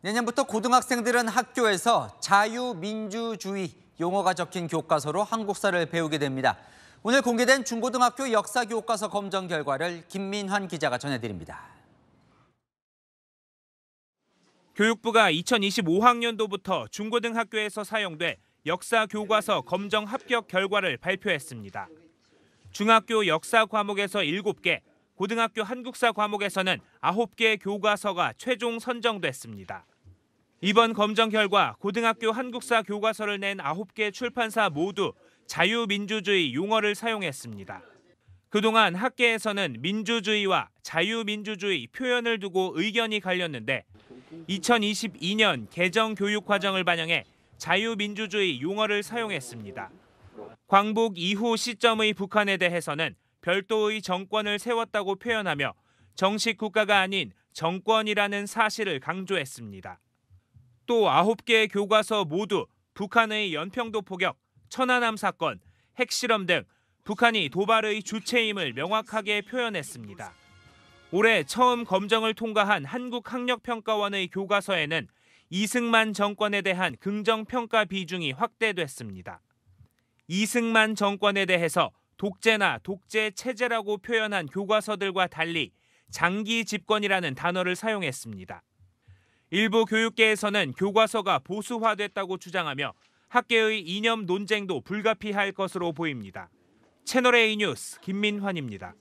내년부터 고등학생들은 학교에서 자유민주주의 용어가 적힌 교과서로 한국사를 배우게 됩니다. 오늘 공개된 중고등학교 역사 교과서 검정 결과를 김민환 기자가 전해드립니다. 교육부가 2025학년도부터 중고등학교에서 사용돼 역사 교과서 검정 합격 결과를 발표했습니다. 중학교 역사 과목에서 7개, 고등학교 한국사 과목에서는 9개 교과서가 최종 선정됐습니다. 이번 검정 결과 고등학교 한국사 교과서를 낸 9개 출판사 모두 자유민주주의 용어를 사용했습니다. 그동안 학계에서는 민주주의와 자유민주주의 표현을 두고 의견이 갈렸는데 2022년 개정 교육 과정을 반영해 자유민주주의 용어를 사용했습니다. 광복 이후 시점의 북한에 대해서는 별도의 정권을 세웠다고 표현하며 정식 국가가 아닌 정권이라는 사실을 강조했습니다. 또 9개의 교과서 모두 북한의 연평도 포격, 천안함 사건, 핵실험 등 북한이 도발의 주체임을 명확하게 표현했습니다. 올해 처음 검정을 통과한 한국학력평가원의 교과서에는 이승만 정권에 대한 긍정평가 비중이 확대됐습니다. 이승만 정권에 대해서 독재나 독재 체제라고 표현한 교과서들과 달리 장기 집권이라는 단어를 사용했습니다. 일부 교육계에서는 교과서가 보수화됐다고 주장하며 학계의 이념 논쟁도 불가피할 것으로 보입니다. 채널A 뉴스 김민환입니다.